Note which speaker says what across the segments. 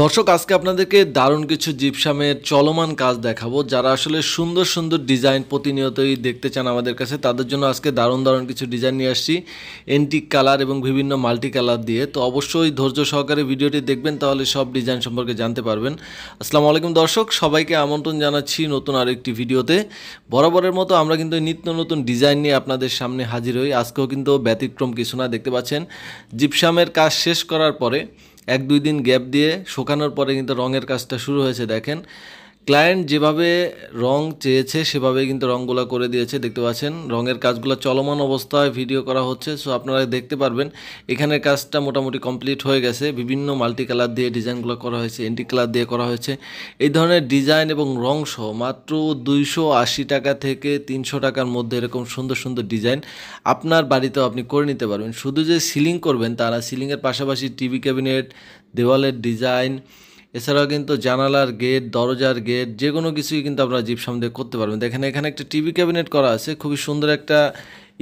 Speaker 1: দর্শক আজকে আপনাদেরকে দারুণ কিছু জিপসামের চলমান কাজ দেখাবো যারা আসলে সুন্দর সুন্দর ডিজাইন প্রতিনিয়তই দেখতে চান আমাদের কাছে তাদের জন্য আজকে দারুণ দারুণ কিছু ডিজাইন নিয়ে আসছি এন্টিক কালার এবং বিভিন্ন মাল্টি কালার দিয়ে তো অবশ্যই ধৈর্য সহকারে ভিডিওটি দেখবেন তাহলে সব ডিজাইন সম্পর্কে জানতে পারবেন আসসালামু আলাইকুম দর্শক সবাইকে আমন্ত্রণ জানাচ্ছি নতুন আর একটি ভিডিওতে বরাবরের মতো আমরা কিন্তু নিত্য নতুন ডিজাইন নিয়ে আপনাদের সামনে হাজির হই আজকেও কিন্তু ব্যতিক্রম কিছু না দেখতে পাচ্ছেন জিপসামের কাজ শেষ করার পরে এক দুই দিন গ্যাপ দিয়ে শুকানোর পরে কিন্তু রঙের কাজটা শুরু হয়েছে দেখেন ক্লায়েন্ট যেভাবে রং চেয়েছে সেভাবে কিন্তু রঙগুলো করে দিয়েছে দেখতে পাচ্ছেন রঙের কাজগুলো চলমান অবস্থায় ভিডিও করা হচ্ছে সো আপনারা দেখতে পারবেন এখানের কাজটা মোটামুটি কমপ্লিট হয়ে গেছে বিভিন্ন মাল্টি কালার দিয়ে ডিজাইনগুলো করা হয়েছে এন্টি কালার দিয়ে করা হয়েছে এই ধরনের ডিজাইন এবং রং সহ মাত্র দুইশো টাকা থেকে তিনশো টাকার মধ্যে এরকম সুন্দর সুন্দর ডিজাইন আপনার বাড়িতেও আপনি করে নিতে পারবেন শুধু যে সিলিং করবেন তারা সিলিংয়ের পাশাপাশি টিভি ক্যাবিনেট দেওয়ালের ডিজাইন এছাড়াও কিন্তু জানালার গেট দরজার গেট যে কোনো কিছুই কিন্তু আপনারা জিপ দিয়ে করতে পারবেন দেখেন এখানে একটা টিভি ক্যাবিনেট করা আছে খুবই সুন্দর একটা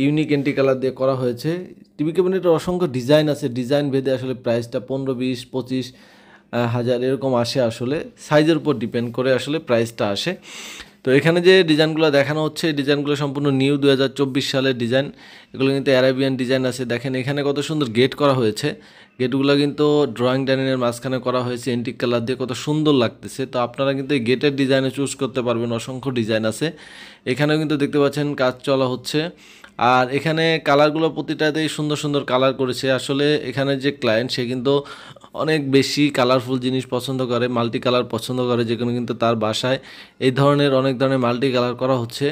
Speaker 1: ইউনিক এন্টি কালার দিয়ে করা হয়েছে টিভি ক্যাবিনেটের অসংখ্য ডিজাইন আছে ডিজাইন ভেদে আসলে প্রাইসটা পনেরো বিশ পঁচিশ হাজার এরকম আসে আসলে সাইজের উপর ডিপেন্ড করে আসলে প্রাইসটা আসে তো এখানে যে ডিজাইনগুলো দেখানো হচ্ছে এই ডিজাইনগুলো সম্পূর্ণ নিউ দু সালের ডিজাইন এগুলো কিন্তু অ্যারাবিয়ান ডিজাইন আছে দেখেন এখানে কত সুন্দর গেট করা হয়েছে গেটগুলো কিন্তু ড্রয়িং ডাইনিংয়ের মাঝখানে করা হয়েছে এন্টিক কালার দিয়ে কত সুন্দর লাগতেছে তো আপনারা কিন্তু এই গেটের ডিজাইনে চুজ করতে পারবেন অসংখ্য ডিজাইন আছে এখানেও কিন্তু দেখতে পাচ্ছেন কাজ চলা হচ্ছে আর এখানে কালারগুলো প্রতিটাতেই সুন্দর সুন্দর কালার করেছে আসলে এখানে যে ক্লায়েন্ট সে কিন্তু অনেক বেশি কালারফুল জিনিস পছন্দ করে মাল্টি কালার পছন্দ করে যেখানে কিন্তু তার বাসায় এই ধরনের অনেক ধরনের মাল্টি কালার করা হচ্ছে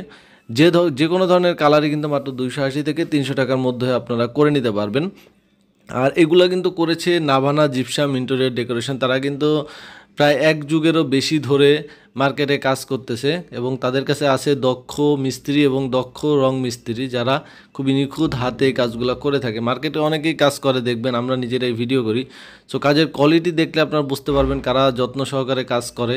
Speaker 1: যে যে কোনো ধরনের কালারই কিন্তু মাত্র দুইশো আশি থেকে তিনশো টাকার মধ্যে আপনারা করে নিতে পারবেন আর এগুলো কিন্তু করেছে নাভানা জিপসাম ইন্টেরিয়র ডেকোরেশন তারা কিন্তু প্রায় এক যুগেরও বেশি ধরে মার্কেটে কাজ করতেছে এবং তাদের কাছে আছে দক্ষ মিস্ত্রি এবং দক্ষ রং মিস্ত্রি যারা খুবই নিখুঁত হাতে কাজগুলো করে থাকে মার্কেটে অনেকেই কাজ করে দেখবেন আমরা নিজেরাই ভিডিও করি সো কাজের কোয়ালিটি দেখলে আপনারা বুঝতে পারবেন কারা যত্ন সহকারে কাজ করে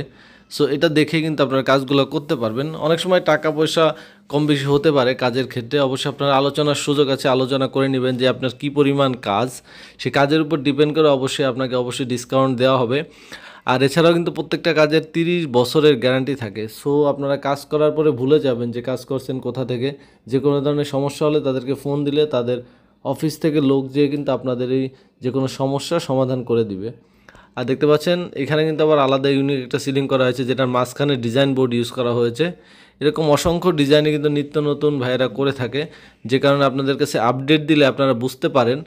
Speaker 1: সো এটা দেখে কিন্তু আপনারা কাজগুলো করতে পারবেন অনেক সময় টাকা পয়সা কম বেশি হতে পারে কাজের ক্ষেত্রে অবশ্যই আপনার আলোচনার সুযোগ আছে আলোচনা করে নেবেন যে আপনার কি পরিমাণ কাজ সে কাজের উপর ডিপেন্ড করে অবশ্যই আপনাকে অবশ্যই ডিসকাউন্ট দেওয়া হবে আর এছাড়াও কিন্তু প্রত্যেকটা কাজের তিরিশ বছরের গ্যারান্টি থাকে সো আপনারা কাজ করার পরে ভুলে যাবেন যে কাজ করছেন কোথা থেকে যে কোনো ধরনের সমস্যা হলে তাদেরকে ফোন দিলে তাদের অফিস থেকে লোক যেয়ে কিন্তু আপনাদের এই যে কোনো সমস্যা সমাধান করে দিবে আর দেখতে পাচ্ছেন এখানে কিন্তু আবার আলাদা ইউনিক একটা সিলিং করা হয়েছে যেটার মাঝখানে ডিজাইন বোর্ড ইউজ করা হয়েছে এরকম অসংখ্য ডিজাইনে কিন্তু নিত্য নতুন ভাইয়েরা করে থাকে যে কারণে আপনাদের কাছে আপডেট দিলে আপনারা বুঝতে পারেন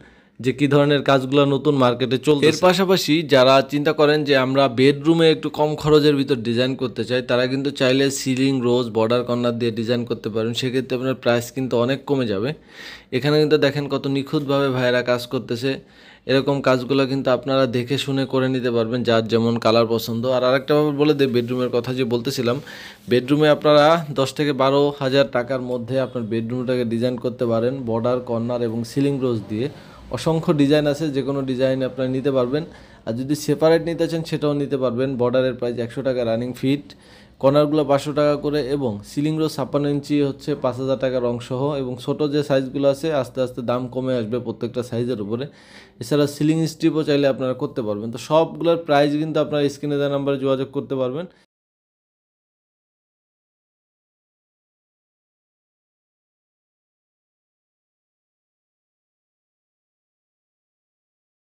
Speaker 1: যে কি ধরনের কাজগুলো নতুন মার্কেটে চলছে এর পাশাপাশি যারা চিন্তা করেন যে আমরা বেডরুমে একটু কম খরচের ভিতর ডিজাইন করতে চাই তারা কিন্তু চাইলে সিলিং রোজ বর্ডার কর্নার দিয়ে ডিজাইন করতে পারেন সেক্ষেত্রে আপনার প্রাইস কিন্তু অনেক কমে যাবে এখানে কিন্তু দেখেন কত নিখুঁতভাবে ভাইয়েরা কাজ করতেছে এরকম কাজগুলো কিন্তু আপনারা দেখে শুনে করে নিতে পারবেন যার যেমন কালার পছন্দ আর আরেকটা বলে দিই বেডরুমের কথা যে বলতেছিলাম বেডরুমে আপনারা দশ থেকে বারো হাজার টাকার মধ্যে আপনার বেডরুমটাকে ডিজাইন করতে পারেন বর্ডার কর্নার এবং সিলিং রোজ দিয়ে অসংখ্য ডিজাইন আছে যে কোনো ডিজাইন আপনারা নিতে পারবেন আর যদি সেপারেট নিতে চান সেটাও নিতে পারবেন বর্ডারের প্রাইস একশো টাকা রানিং ফিট কর্নারগুলো পাঁচশো টাকা করে এবং সিলিং রো ছাপ্পান্ন ইঞ্চি হচ্ছে পাঁচ হাজার টাকার অংশহ এবং ছোটো যে সাইজগুলো আছে আস্তে আস্তে দাম কমে আসবে প্রত্যেকটা সাইজের উপরে এছাড়া সিলিং স্ট্রিপও চাইলে আপনারা করতে পারবেন তো সবগুলোর প্রাইস কিন্তু আপনারা স্ক্রিনে দেওয়া নাম্বারে যোগাযোগ করতে পারবেন